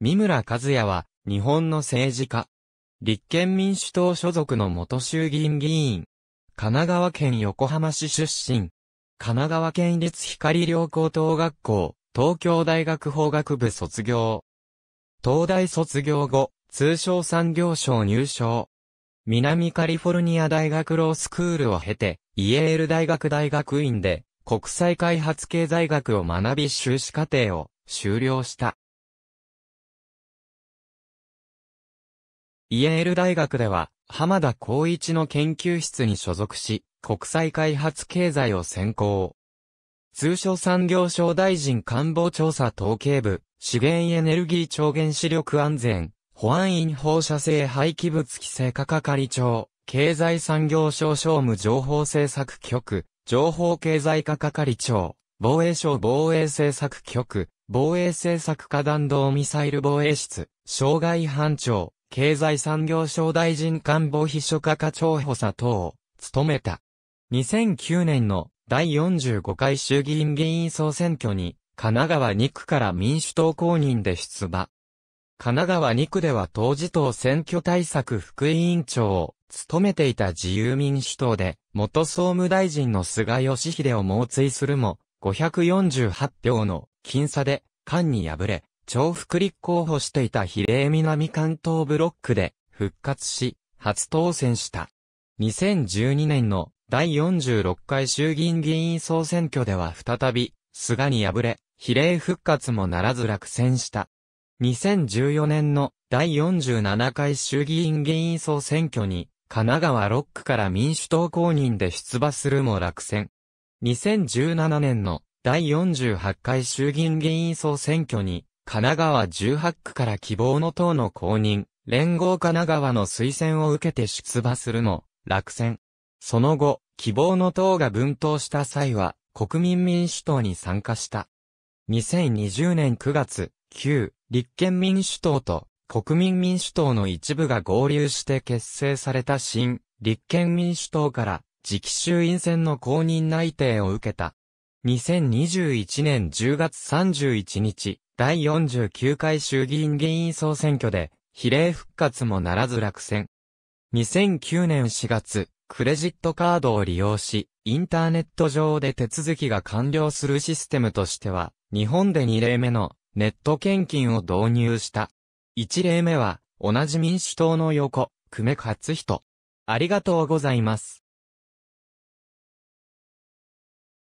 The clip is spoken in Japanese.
三村和也は、日本の政治家。立憲民主党所属の元衆議院議員。神奈川県横浜市出身。神奈川県立光良高等学校、東京大学法学部卒業。東大卒業後、通商産業省入省。南カリフォルニア大学ロースクールを経て、イエール大学大学院で、国際開発経済学を学び修士課程を修了した。イエール大学では、浜田光一の研究室に所属し、国際開発経済を専攻。通商産業省大臣官房調査統計部、資源エネルギー超原子力安全、保安院放射性廃棄物規制課係長、経済産業省商務情報政策局、情報経済課係長、防衛省防衛政策局、防衛政策課弾道ミサイル防衛室、障害班長、経済産業省大臣官房秘書課課長補佐等を務めた。2009年の第45回衆議院議員総選挙に、神奈川2区から民主党公認で出馬。神奈川2区では当時党選挙対策副委員長を務めていた自由民主党で、元総務大臣の菅義偉を猛追するも、548票の僅差で、間に敗れ、重複立候補していた比例南関東ブロックで復活し、初当選した。2012年の第46回衆議院議員総選挙では再び、菅に敗れ、比例復活もならず落選した。2014年の第47回衆議院議員総選挙に、神奈川6区から民主党公認で出馬するも落選。2017年の第48回衆議院議員総選挙に、神奈川18区から希望の党の公認、連合神奈川の推薦を受けて出馬するも、落選。その後、希望の党が分党した際は、国民民主党に参加した。2020年9月、旧立憲民主党と国民民主党の一部が合流して結成された新立憲民主党から、次期衆院選の公認内定を受けた。2021年10月31日、第49回衆議院議員総選挙で、比例復活もならず落選。2009年4月、クレジットカードを利用し、インターネット上で手続きが完了するシステムとしては、日本で2例目のネット献金を導入した。1例目は、同じ民主党の横、久米勝人。ありがとうございます。